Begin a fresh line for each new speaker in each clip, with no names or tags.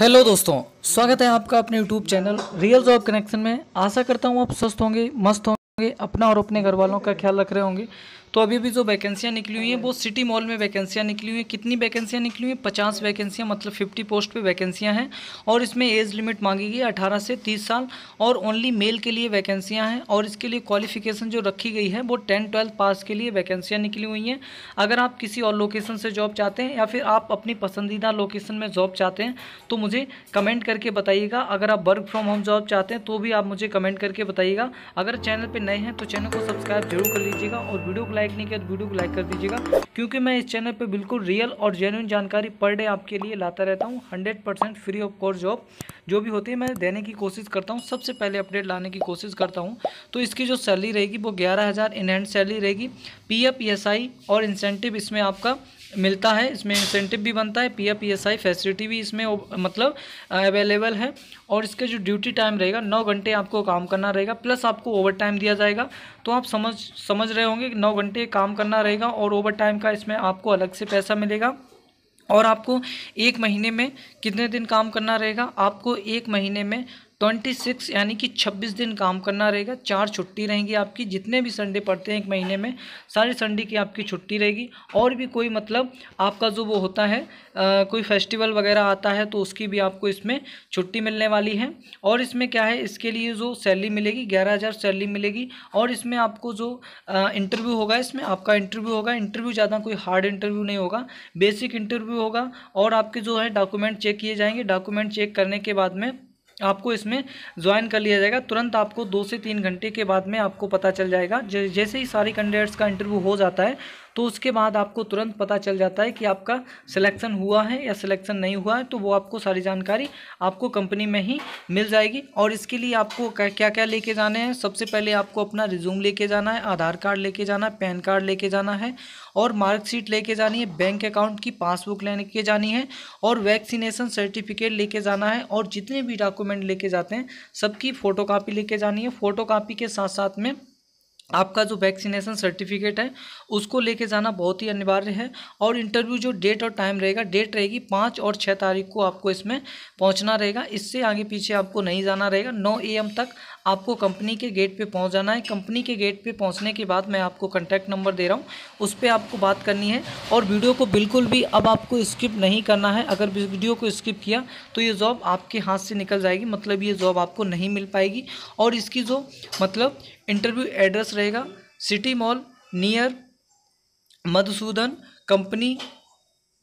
hello दोस्तों स्वागत है आपका अपने YouTube channel real job connection में आशा करता हूँ आप स्वस्थ होंगे मस्त होंगे अपना और अपने घर वालों का ख्याल रख रहे होंगे तो अभी अभी जो वैकेंसियाँ निकली हुई हैं वो सिटी मॉल में वैकेंसियाँ निकली हुई हैं कितनी वैकेंसियाँ निकली हुई हैं पचास वैकेंसियाँ मतलब फिफ्टी पोस्ट पर वैकेंसियाँ हैं और इसमें एज लिमिट मांगी गई अठारह से तीस साल और ओनली मेल के लिए वैकेंसियाँ हैं और इसके लिए क्वालिफिकेशन जो रखी गई है वो टेन ट्वेल्थ पास के लिए वैकेंसियाँ निकली हुई हैं अगर आप किसी और लोकेशन से जॉब चाहते हैं या फिर आप अपनी पसंदीदा लोकेशन में जॉब चाहते हैं तो मुझे कमेंट करके बताइएगा अगर आप वर्क फ्रॉम होम जॉब चाहते हैं तो भी आप मुझे कमेंट करके बताइएगा अगर चैनल पर नए हैं तो चैनल को सब्सक्राइब जरूर कर लीजिएगा और वीडियो को लाइक नहीं किया तो वीडियो को लाइक कर दीजिएगा क्योंकि मैं इस चैनल पर बिल्कुल रियल और जेन्यून जानकारी पर डे आपके लिए लाता रहता हूँ hundred free of cost job जो भी होती है मैं देने की कोशिश करता हूँ सबसे पहले अपडेट लाने की कोशिश करता हूँ तो इसकी जो सैलरी रहेगी वो ग्यारह हज़ार सैलरी रहेगी पी एफ और इंसेंटिव इसमें आपका मिलता है इसमें इंसेंटिव भी बनता है P F S I facility भी इसमें मतलब अवेलेबल है और इसका जो ड्यूटी टाइम रहेगा नौ घंटे आपको काम करना रहेगा प्लस आपको ओवर टाइम दिया जाएगा तो आप समझ समझ रहे होंगे कि नौ घंटे काम करना रहेगा और ओवर टाइम का इसमें आपको अलग से पैसा मिलेगा और आपको एक महीने में कितने दिन काम करना रहेगा आपको एक महीने में ट्वेंटी सिक्स यानी कि छब्बीस दिन काम करना रहेगा चार छुट्टी रहेंगी आपकी जितने भी संडे पड़ते हैं एक महीने में सारे संडे की आपकी छुट्टी रहेगी और भी कोई मतलब आपका जो वो होता है आ, कोई फेस्टिवल वगैरह आता है तो उसकी भी आपको इसमें छुट्टी मिलने वाली है और इसमें क्या है इसके लिए जो सैलरी मिलेगी ग्यारह हज़ार सैलरी मिलेगी और इसमें आपको जो इंटरव्यू होगा इसमें आपका इंटरव्यू होगा इंटरव्यू ज़्यादा कोई हार्ड इंटरव्यू नहीं होगा बेसिक इंटरव्यू होगा और आपके जो है डॉक्यूमेंट चेक किए जाएंगे डॉक्यूमेंट चेक करने के बाद में आपको इसमें ज्वाइन कर लिया जाएगा तुरंत आपको दो से तीन घंटे के बाद में आपको पता चल जाएगा जैसे ही सारे कैंडिडेट्स का इंटरव्यू हो जाता है तो उसके बाद आपको तुरंत पता चल जाता है कि आपका सिलेक्शन हुआ है या सिलेक्शन नहीं हुआ है तो वो आपको सारी जानकारी आपको कंपनी में ही मिल जाएगी और इसके लिए आपको क्या क्या लेके जाने हैं सबसे पहले आपको अपना रिज्यूम लेके जाना है आधार कार्ड लेके जाना है पैन कार्ड लेके जाना है और मार्कशीट लेके जानी है बैंक अकाउंट की पासबुक के जानी है और वैक्सीनेशन सर्टिफिकेट लेके जाना है और जितने भी डॉक्यूमेंट लेके जाते हैं सबकी फ़ोटो कापी लेके जानी है फ़ोटो कापी के साथ साथ में आपका जो वैक्सीनेशन सर्टिफिकेट है उसको लेके जाना बहुत ही अनिवार्य है और इंटरव्यू जो डेट और टाइम रहेगा डेट रहेगी पाँच और छः तारीख को आपको इसमें पहुंचना रहेगा इससे आगे पीछे आपको नहीं जाना रहेगा नौ ए तक आपको कंपनी के गेट पे पहुंच जाना है कंपनी के गेट पे पहुंचने के बाद मैं आपको कॉन्टैक्ट नंबर दे रहा हूँ उस पर आपको बात करनी है और वीडियो को बिल्कुल भी अब आपको स्किप नहीं करना है अगर वीडियो को स्किप किया तो ये जॉब आपके हाथ से निकल जाएगी मतलब ये जॉब आपको नहीं मिल पाएगी और इसकी जो मतलब इंटरव्यू एड्रेस रहेगा city mall near Madhusudan company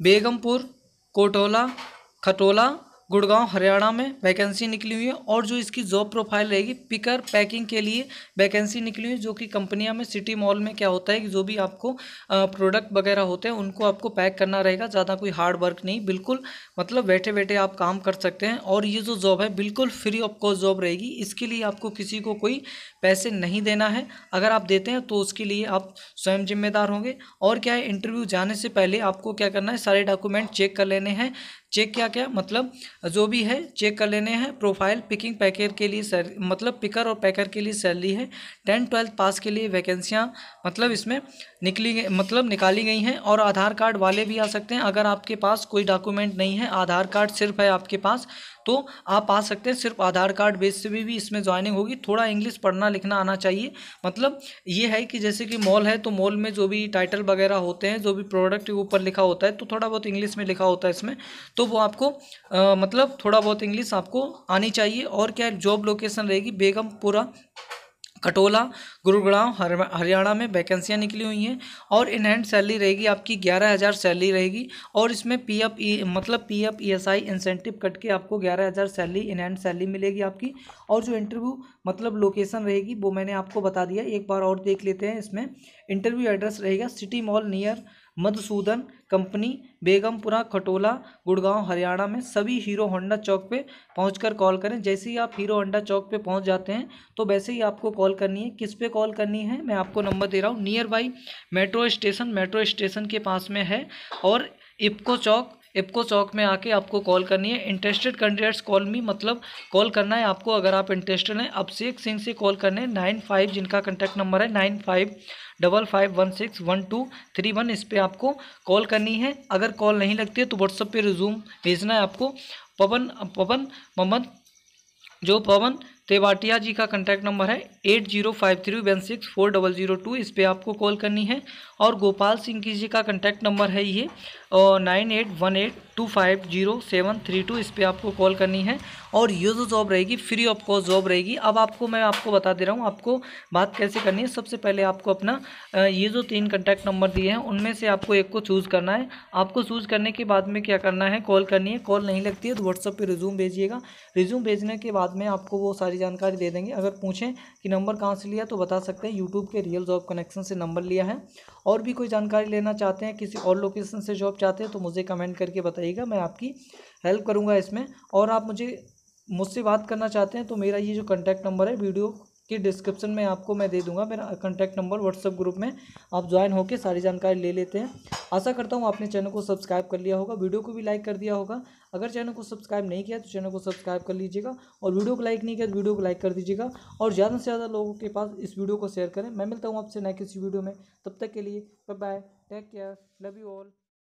Begampur Kotola Khatola Gurgaon Haryana में वैकेंसी निकली हुई है और जो इसकी जॉब प्रोफाइल रहेगी पिकर पैकिंग के लिए वैकेंसी निकली हुई है जो कि कंपनियां में सिटी मॉल में क्या होता है कि जो भी आपको प्रोडक्ट वगैरह होते हैं उनको आपको पैक करना रहेगा ज़्यादा कोई हार्ड वर्क नहीं बिल्कुल मतलब बैठे बैठे आप काम कर सकते हैं और ये जो जॉब है बिल्कुल फ्री ऑफ कॉस्ट जॉब रहेगी इसके लिए आपको किसी को कोई पैसे नहीं देना है अगर आप देते हैं तो उसके लिए आप स्वयं जिम्मेदार होंगे और क्या है इंटरव्यू जाने से पहले आपको क्या करना है सारे डॉक्यूमेंट चेक कर लेने हैं चेक क्या क्या मतलब जो भी है चेक कर लेने हैं प्रोफाइल पिकिंग पैकर के लिए सैलरी मतलब पिकर और पैकर के लिए सैलरी है टेंथ ट्वेल्थ पास के लिए वैकेंसियाँ मतलब इसमें निकली मतलब निकाली गई हैं और आधार कार्ड वाले भी आ सकते हैं अगर आपके पास कोई डॉक्यूमेंट नहीं है आधार कार्ड सिर्फ है आपके पास तो आप आ सकते हैं सिर्फ आधार कार्ड बेस से भी, भी इसमें ज्वाइनिंग होगी थोड़ा इंग्लिश पढ़ना लिखना आना चाहिए मतलब ये है कि जैसे कि मॉल है तो मॉल में जो भी टाइटल वगैरह होते हैं जो भी प्रोडक्ट के ऊपर लिखा होता है तो थोड़ा बहुत इंग्लिश में लिखा होता है इसमें तो वो आपको आ, मतलब थोड़ा बहुत इंग्लिश आपको आनी चाहिए और क्या जॉब लोकेशन रहेगी बेगमपुरा कटोला गुरुग्राम हरियाणा में वैकेंसियाँ निकली हुई हैं और इन हैंड सैलरी रहेगी आपकी ग्यारह हज़ार सैलरी रहेगी और इसमें पी एफ ई मतलब P F E S I incentive cut के आपको ग्यारह हज़ार सैलरी इन हैंड सैलरी मिलेगी आपकी और जो इंटरव्यू मतलब लोकेशन रहेगी वो मैंने आपको बता दिया एक बार और देख लेते हैं इसमें इंटरव्यू एड्रेस रहेगा city mall near Madhusudan company Begampura Khatola Gurgaon Haryana में सभी हीरो होंडा चौक पे पहुंचकर कॉल करें जैसे ही आप हीरो होंडा चौक पे पहुंच जाते हैं तो वैसे ही आपको कॉल करनी है किस पे कॉल करनी है मैं आपको नंबर दे रहा हूँ near by metro station metro station के पास में है और इप्को चौक इपको चौक में आके आपको कॉल करनी है इंटरेस्टेड कैंडिडेट्स कॉल मी मतलब कॉल करना है आपको अगर आप इंटरेस्टेड हैं अभिषेक सिंह से कॉल करने नाइन फाइव जिनका कंटेक्ट नंबर है nine five double five one six one two three one इस पर आपको कॉल करनी है अगर कॉल नहीं लगती है तो व्हाट्सअप पर रिज्यूम भेजना है आपको पवन पवन मोहम्मद जो पवन तेवाटिया जी का कंटैक्ट नंबर है eight zero five three one six four double zero two इस पर आपको कॉल करनी है और गोपाल सिंह की जी का कंटैक्ट नंबर है ये nine eight one eight two five zero seven three two इस पर आपको कॉल करनी है और ये जो जॉब रहेगी फ्री ऑफ कॉस्ट जॉब रहेगी अब आपको मैं आपको बता दे रहा हूँ आपको बात कैसे करनी है सबसे पहले आपको अपना ये जो तीन कंटैक्ट नंबर दिए हैं उनमें से आपको एक को चूज़ करना है आपको चूज़ करने के बाद में क्या करना है कॉल करनी है कॉल नहीं लगती है तो व्हाट्सअप पर रिज्यूम भेजिएगा रिज्यूम भेजने के बाद में आपको वो सारी जानकारी दे देंगे अगर पूछें कि नंबर कहाँ से लिया तो बता सकते हैं यूट्यूब के रियल जॉब कनेक्शन से नंबर लिया है और भी कोई जानकारी लेना चाहते हैं किसी और लोकेशन से जॉब चाहते हैं तो मुझे कमेंट करके बताइएगा मैं आपकी हेल्प करूँगा इसमें और आप मुझे मुझसे बात करना चाहते हैं तो मेरा ये जो कंटैक्ट नंबर है वीडियो की डिस्क्रिप्शन में आपको मैं दे दूंगा मेरा कंटैक्ट नंबर व्हाट्सअप ग्रुप में आप ज्वाइन होकर सारी जानकारी ले लेते हैं आशा करता हूँ आपने चैनल को सब्सक्राइब कर लिया होगा वीडियो को भी लाइक कर दिया होगा अगर चैनल को सब्सक्राइब नहीं किया तो चैनल को सब्सक्राइब कर लीजिएगा और वीडियो को लाइक नहीं किया तो वीडियो को लाइक कर दीजिएगा और ज़्यादा से ज़्यादा लोगों के पास इस वीडियो को शेयर करें मैं मिलता हूँ आपसे नए किसी वीडियो में तब तक के लिए bye bye take care love you all